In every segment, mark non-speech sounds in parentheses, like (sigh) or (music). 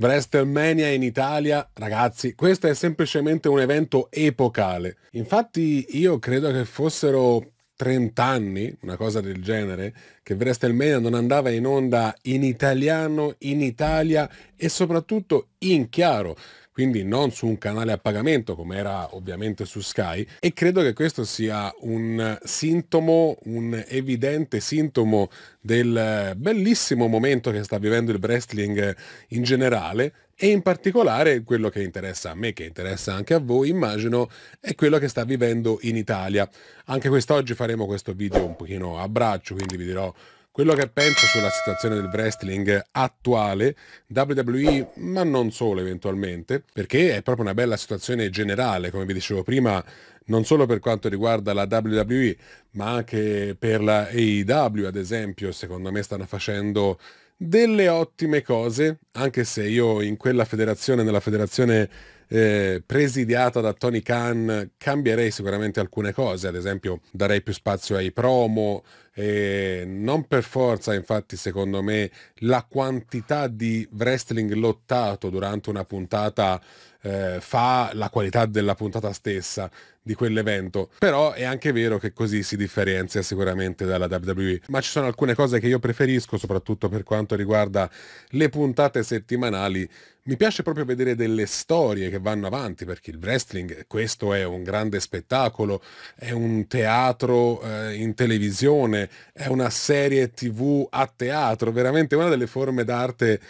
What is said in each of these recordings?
WrestleMania in Italia, ragazzi, questo è semplicemente un evento epocale. Infatti io credo che fossero 30 anni, una cosa del genere, che WrestleMania non andava in onda in italiano, in Italia e soprattutto in chiaro quindi non su un canale a pagamento come era ovviamente su Sky e credo che questo sia un sintomo, un evidente sintomo del bellissimo momento che sta vivendo il wrestling in generale e in particolare quello che interessa a me, che interessa anche a voi, immagino, è quello che sta vivendo in Italia. Anche quest'oggi faremo questo video un pochino a braccio, quindi vi dirò quello che penso sulla situazione del wrestling attuale, WWE, ma non solo eventualmente, perché è proprio una bella situazione generale, come vi dicevo prima, non solo per quanto riguarda la WWE, ma anche per la AEW, ad esempio, secondo me stanno facendo delle ottime cose, anche se io in quella federazione, nella federazione eh, presidiata da Tony Khan, cambierei sicuramente alcune cose, ad esempio darei più spazio ai promo, e non per forza infatti secondo me la quantità di wrestling lottato durante una puntata eh, fa la qualità della puntata stessa di quell'evento. Però è anche vero che così si differenzia sicuramente dalla WWE. Ma ci sono alcune cose che io preferisco, soprattutto per quanto riguarda le puntate settimanali. Mi piace proprio vedere delle storie che vanno avanti, perché il wrestling, questo è un grande spettacolo, è un teatro eh, in televisione, è una serie tv a teatro, veramente una delle forme d'arte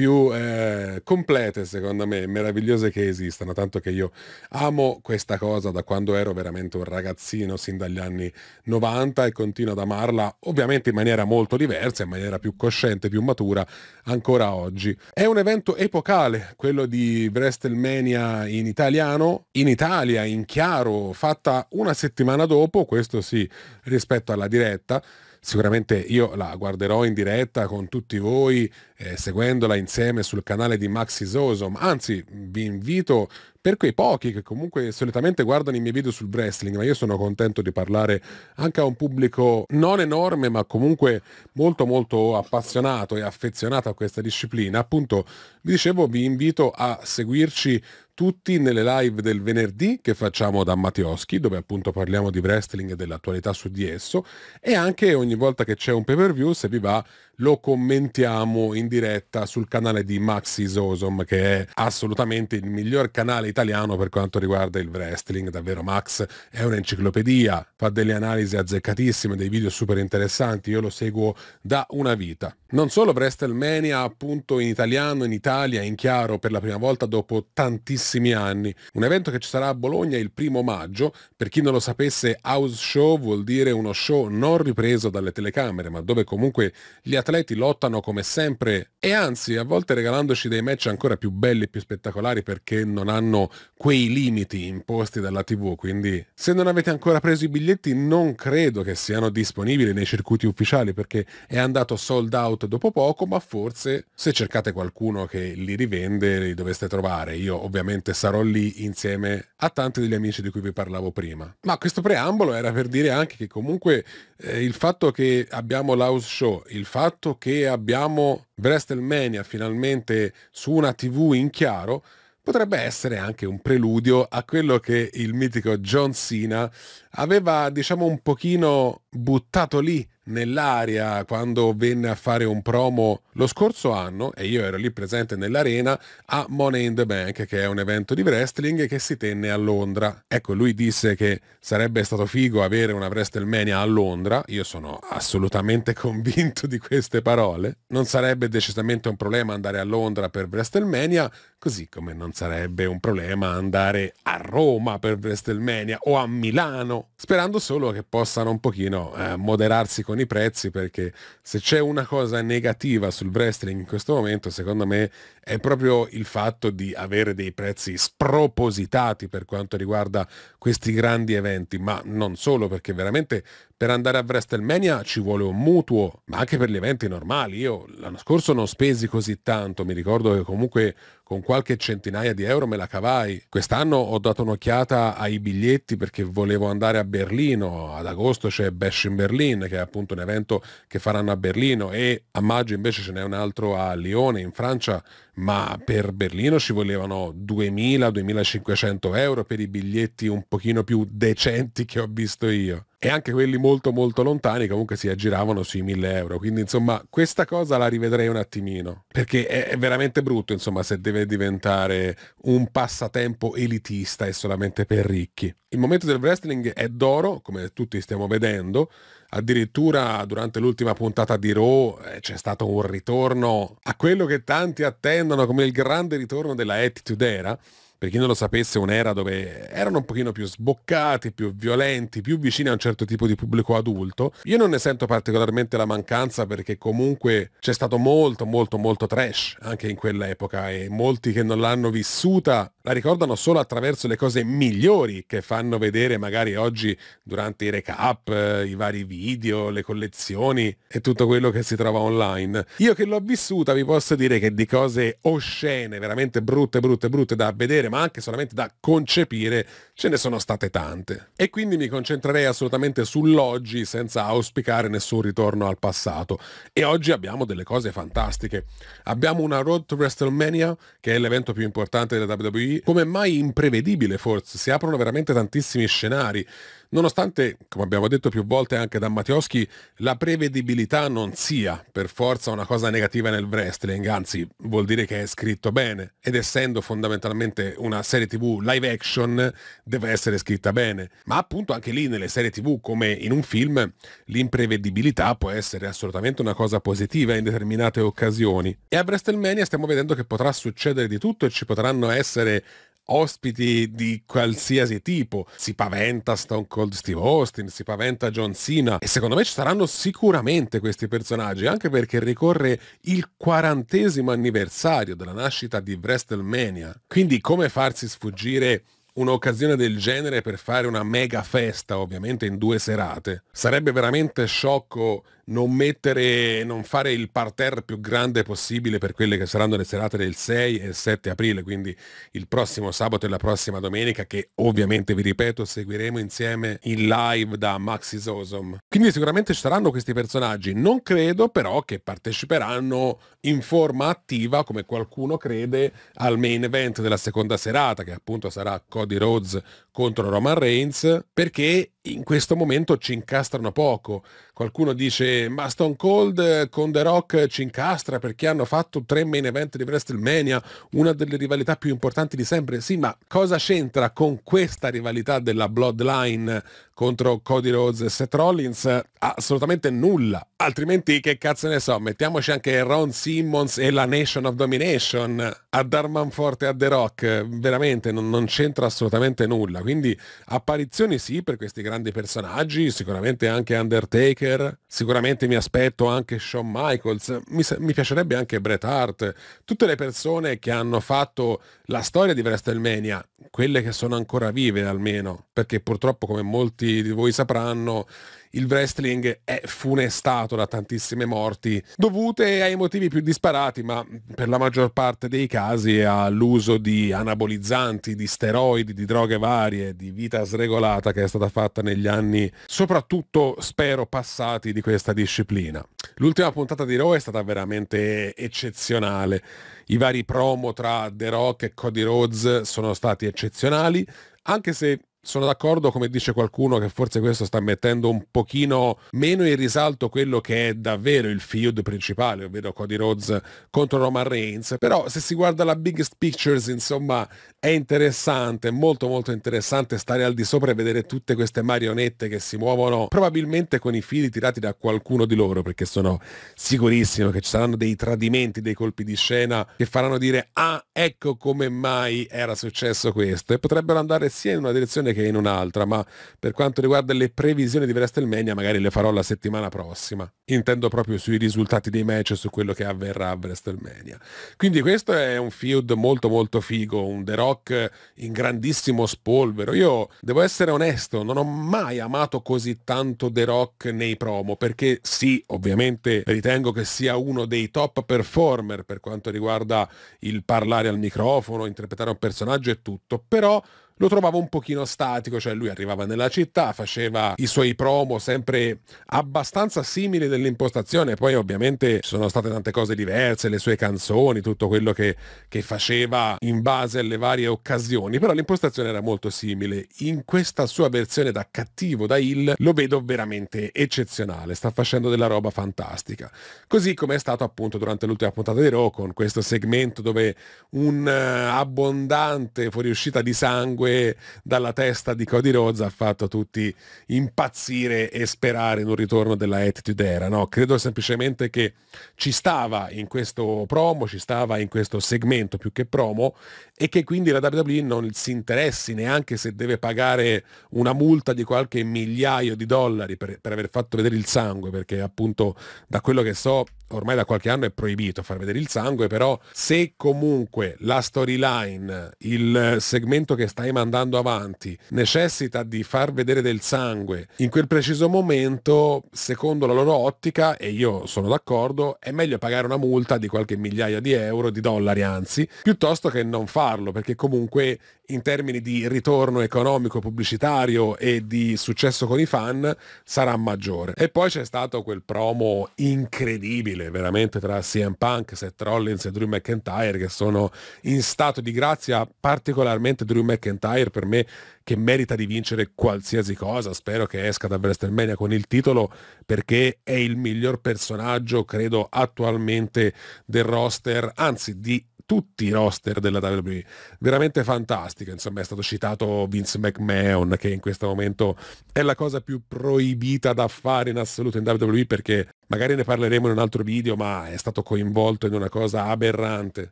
più eh, complete, secondo me, meravigliose che esistano, tanto che io amo questa cosa da quando ero veramente un ragazzino, sin dagli anni 90 e continuo ad amarla, ovviamente in maniera molto diversa, in maniera più cosciente, più matura, ancora oggi. È un evento epocale, quello di WrestleMania in italiano, in Italia, in chiaro, fatta una settimana dopo, questo sì, rispetto alla diretta, sicuramente io la guarderò in diretta con tutti voi eh, seguendola insieme sul canale di Maxi Zosom. Anzi, vi invito per quei pochi che comunque solitamente guardano i miei video sul wrestling, ma io sono contento di parlare anche a un pubblico non enorme, ma comunque molto molto appassionato e affezionato a questa disciplina. Appunto, vi dicevo, vi invito a seguirci tutti nelle live del venerdì che facciamo da Mattioschi, dove appunto parliamo di wrestling e dell'attualità su di esso, e anche ogni volta che c'è un pay-per-view, se vi va, lo commentiamo in diretta sul canale di Maxi Sosom, che è assolutamente il miglior canale italiano per quanto riguarda il wrestling. Davvero Max è un'enciclopedia, fa delle analisi azzeccatissime, dei video super interessanti, io lo seguo da una vita. Non solo WrestleMania appunto in italiano, in Italia, in chiaro per la prima volta dopo tantissimi anni, un evento che ci sarà a Bologna il primo maggio, per chi non lo sapesse House Show vuol dire uno show non ripreso dalle telecamere, ma dove comunque gli atleti lottano come sempre e anzi a volte regalandoci dei match ancora più belli e più spettacolari perché non hanno quei limiti imposti dalla TV, quindi se non avete ancora preso i biglietti non credo che siano disponibili nei circuiti ufficiali perché è andato sold out dopo poco, ma forse se cercate qualcuno che li rivende li doveste trovare. Io ovviamente sarò lì insieme a tanti degli amici di cui vi parlavo prima. Ma questo preambolo era per dire anche che comunque eh, il fatto che abbiamo l'house show, il fatto che abbiamo WrestleMania finalmente su una TV in chiaro, potrebbe essere anche un preludio a quello che il mitico John Cena aveva, diciamo, un pochino buttato lì nell'aria quando venne a fare un promo lo scorso anno e io ero lì presente nell'arena a Money in the Bank che è un evento di wrestling che si tenne a Londra. Ecco, lui disse che sarebbe stato figo avere una WrestleMania a Londra, io sono assolutamente (laughs) convinto di queste parole. Non sarebbe decisamente un problema andare a Londra per WrestleMania, così come non sarebbe un problema andare a Roma per WrestleMania o a Milano, sperando solo che possano un pochino eh, moderarsi con i prezzi perché se c'è una cosa negativa sul wrestling in questo momento secondo me è proprio il fatto di avere dei prezzi spropositati per quanto riguarda questi grandi eventi ma non solo perché veramente per andare a WrestleMania ci vuole un mutuo, ma anche per gli eventi normali. Io l'anno scorso non spesi così tanto, mi ricordo che comunque con qualche centinaia di euro me la cavai. Quest'anno ho dato un'occhiata ai biglietti perché volevo andare a Berlino, ad agosto c'è Bash in Berlin, che è appunto un evento che faranno a Berlino e a maggio invece ce n'è un altro a Lione in Francia ma per Berlino ci volevano 2.000-2.500 euro per i biglietti un pochino più decenti che ho visto io. E anche quelli molto molto lontani comunque si aggiravano sui 1.000 euro. Quindi insomma questa cosa la rivedrei un attimino. Perché è veramente brutto insomma se deve diventare un passatempo elitista e solamente per ricchi. Il momento del wrestling è d'oro, come tutti stiamo vedendo, Addirittura durante l'ultima puntata di Raw eh, c'è stato un ritorno a quello che tanti attendono come il grande ritorno della Attitude Era per chi non lo sapesse, un'era dove erano un pochino più sboccati, più violenti, più vicini a un certo tipo di pubblico adulto. Io non ne sento particolarmente la mancanza perché comunque c'è stato molto, molto, molto trash anche in quell'epoca e molti che non l'hanno vissuta la ricordano solo attraverso le cose migliori che fanno vedere magari oggi durante i recap, i vari video, le collezioni e tutto quello che si trova online. Io che l'ho vissuta vi posso dire che di cose oscene, veramente brutte, brutte, brutte da vedere ma anche solamente da concepire, ce ne sono state tante. E quindi mi concentrerei assolutamente sull'oggi senza auspicare nessun ritorno al passato. E oggi abbiamo delle cose fantastiche. Abbiamo una Road to WrestleMania, che è l'evento più importante della WWE, come mai imprevedibile forse, si aprono veramente tantissimi scenari nonostante, come abbiamo detto più volte anche da Mattioschi, la prevedibilità non sia per forza una cosa negativa nel wrestling, anzi vuol dire che è scritto bene ed essendo fondamentalmente una serie tv live action deve essere scritta bene, ma appunto anche lì nelle serie tv come in un film l'imprevedibilità può essere assolutamente una cosa positiva in determinate occasioni e a WrestleMania stiamo vedendo che potrà succedere di tutto e ci potranno essere ospiti di qualsiasi tipo. Si paventa Stone Cold Steve Austin, si paventa John Cena e secondo me ci saranno sicuramente questi personaggi, anche perché ricorre il quarantesimo anniversario della nascita di WrestleMania. Quindi come farsi sfuggire un'occasione del genere per fare una mega festa, ovviamente in due serate. Sarebbe veramente sciocco non mettere, non fare il parterre più grande possibile per quelle che saranno le serate del 6 e 7 aprile, quindi il prossimo sabato e la prossima domenica che ovviamente vi ripeto seguiremo insieme in live da Maxis Awesome. Quindi sicuramente ci saranno questi personaggi, non credo però che parteciperanno in forma attiva come qualcuno crede al main event della seconda serata che appunto sarà Cody Rhodes contro Roman Reigns perché in questo momento ci incastrano poco. Qualcuno dice ma Stone Cold eh, con The Rock ci incastra perché hanno fatto tre main event di WrestleMania, una delle rivalità più importanti di sempre. Sì, ma cosa c'entra con questa rivalità della Bloodline contro Cody Rhodes e Seth Rollins, eh, assolutamente nulla. Altrimenti che cazzo ne so, mettiamoci anche Ron Simmons e la Nation of Domination a dar manforte a The Rock, eh, veramente non, non c'entra assolutamente nulla. Quindi apparizioni sì per questi grandi personaggi, sicuramente anche Undertaker, sicuramente mi aspetto anche Shawn Michaels, mi, mi piacerebbe anche Bret Hart, tutte le persone che hanno fatto la storia di WrestleMania, quelle che sono ancora vive almeno, perché purtroppo come molti di voi sapranno, il wrestling è funestato da tantissime morti dovute ai motivi più disparati, ma per la maggior parte dei casi all'uso di anabolizzanti, di steroidi, di droghe varie, di vita sregolata che è stata fatta negli anni, soprattutto spero passati di questa disciplina. L'ultima puntata di Raw è stata veramente eccezionale. I vari promo tra The Rock e Cody Rhodes sono stati eccezionali, anche se sono d'accordo, come dice qualcuno, che forse questo sta mettendo un pochino meno in risalto quello che è davvero il feud principale, ovvero Cody Rhodes contro Roman Reigns, però se si guarda la biggest pictures, insomma, è interessante, molto molto interessante stare al di sopra e vedere tutte queste marionette che si muovono, probabilmente con i fili tirati da qualcuno di loro, perché sono sicurissimo che ci saranno dei tradimenti, dei colpi di scena che faranno dire "Ah, ecco come mai era successo questo" e potrebbero andare sia in una direzione sede che in un'altra, ma per quanto riguarda le previsioni di WrestleMania magari le farò la settimana prossima. Intendo proprio sui risultati dei match e su quello che avverrà a WrestleMania. Quindi questo è un feud molto molto figo, un The Rock in grandissimo spolvero. Io devo essere onesto, non ho mai amato così tanto The Rock nei promo, perché sì, ovviamente ritengo che sia uno dei top performer per quanto riguarda il parlare al microfono, interpretare un personaggio e tutto, però lo trovavo un pochino statico, cioè lui arrivava nella città, faceva i suoi promo sempre abbastanza simili nell'impostazione, poi ovviamente ci sono state tante cose diverse, le sue canzoni, tutto quello che, che faceva in base alle varie occasioni, però l'impostazione era molto simile. In questa sua versione da cattivo, da Hill, lo vedo veramente eccezionale, sta facendo della roba fantastica. Così come è stato appunto durante l'ultima puntata di Raw con questo segmento dove un eh, abbondante fuoriuscita di sangue e dalla testa di Cody Rhodes ha fatto tutti impazzire e sperare in un ritorno della Attitude Era. No? Credo semplicemente che ci stava in questo promo, ci stava in questo segmento più che promo e che quindi la WWE non si interessi neanche se deve pagare una multa di qualche migliaio di dollari per, per aver fatto vedere il sangue, perché appunto da quello che so ormai da qualche anno è proibito far vedere il sangue, però se comunque la storyline, il segmento che stai mandando avanti, necessita di far vedere del sangue in quel preciso momento, secondo la loro ottica, e io sono d'accordo, è meglio pagare una multa di qualche migliaia di euro, di dollari anzi, piuttosto che non farlo, perché comunque in termini di ritorno economico, pubblicitario e di successo con i fan sarà maggiore. E poi c'è stato quel promo incredibile, veramente tra CM Punk, Seth Rollins e Drew McIntyre che sono in stato di grazia, particolarmente Drew McIntyre per me che merita di vincere qualsiasi cosa, spero che esca da WrestleMania con il titolo perché è il miglior personaggio credo attualmente del roster, anzi di tutti i roster della WWE, veramente fantastica, insomma è stato citato Vince McMahon che in questo momento è la cosa più proibita da fare in assoluto in WWE perché magari ne parleremo in un altro video ma è stato coinvolto in una cosa aberrante.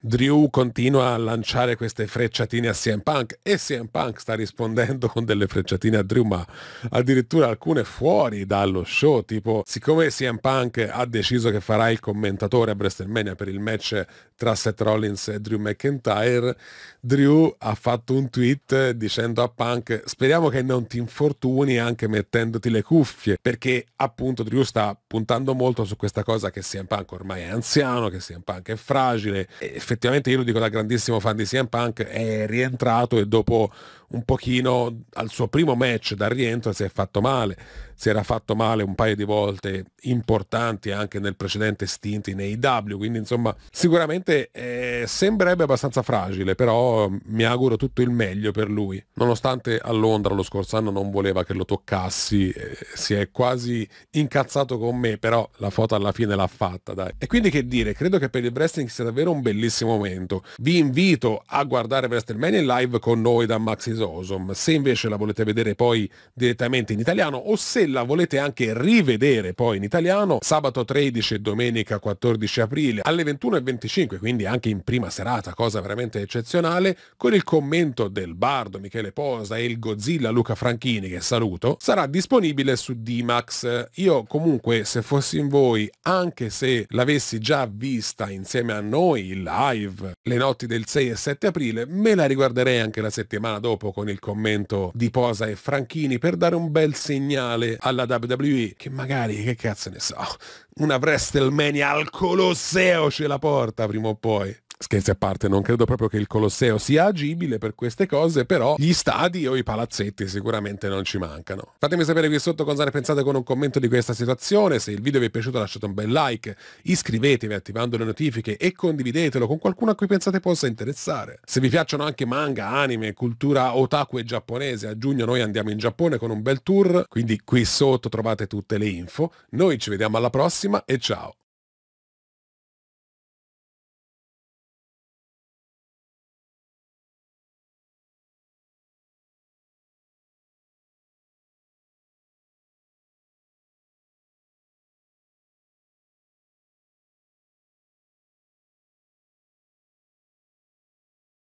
Drew continua a lanciare queste frecciatine a CM Punk e CM Punk sta rispondendo con delle frecciatine a Drew ma addirittura alcune fuori dallo show, tipo siccome CM Punk ha deciso che farà il commentatore a WrestleMania per il match tra Seth Rollins e Drew McIntyre, Drew ha fatto un tweet dicendo a Punk speriamo che non ti infortuni anche mettendoti le cuffie, perché appunto Drew sta puntando molto su questa cosa che CM Punk ormai è anziano, che CM Punk è fragile. E effettivamente io lo dico da grandissimo fan di CM Punk, è rientrato e dopo un pochino al suo primo match da rientro si è fatto male, si era fatto male un paio di volte importanti anche nel precedente stint in AEW, quindi insomma sicuramente eh, sembrerebbe abbastanza fragile, però mi auguro tutto il meglio per lui. Nonostante a Londra lo scorso anno non voleva che lo toccassi, eh, si è quasi incazzato con me, però la foto alla fine l'ha fatta, dai. E quindi che dire, credo che per il wrestling sia davvero un bellissimo momento. Vi invito a guardare WrestleMania live con noi da Maxi Exosum. Se invece la volete vedere poi direttamente in italiano o se la volete anche rivedere poi in italiano, sabato 13 e domenica 14 aprile alle 21.25, quindi anche in prima serata, cosa veramente eccezionale, con il commento del Bardo Michele Posa e il Godzilla Luca Franchini, che saluto, sarà disponibile su D-Max. Io comunque, se fossi in voi, anche se l'avessi già vista insieme a noi in live le notti del 6 e 7 aprile, me la riguarderei anche la settimana dopo dopo con il commento di Posa e Franchini per dare un bel segnale alla WWE che magari, che cazzo ne so, una WrestleMania al Colosseo ce la porta prima o poi. Scherzi a parte, non credo proprio che il Colosseo sia agibile per queste cose, però gli stadi o i palazzetti sicuramente non ci mancano. Fatemi sapere qui sotto cosa ne pensate con un commento di questa situazione, se il video vi è piaciuto lasciate un bel like, iscrivetevi attivando le notifiche e condividetelo con qualcuno a cui pensate possa interessare. Se vi piacciono anche manga, anime, cultura otaku e giapponese, a giugno noi andiamo in Giappone con un bel tour, quindi qui sotto trovate tutte le info. Noi ci vediamo alla prossima e ciao!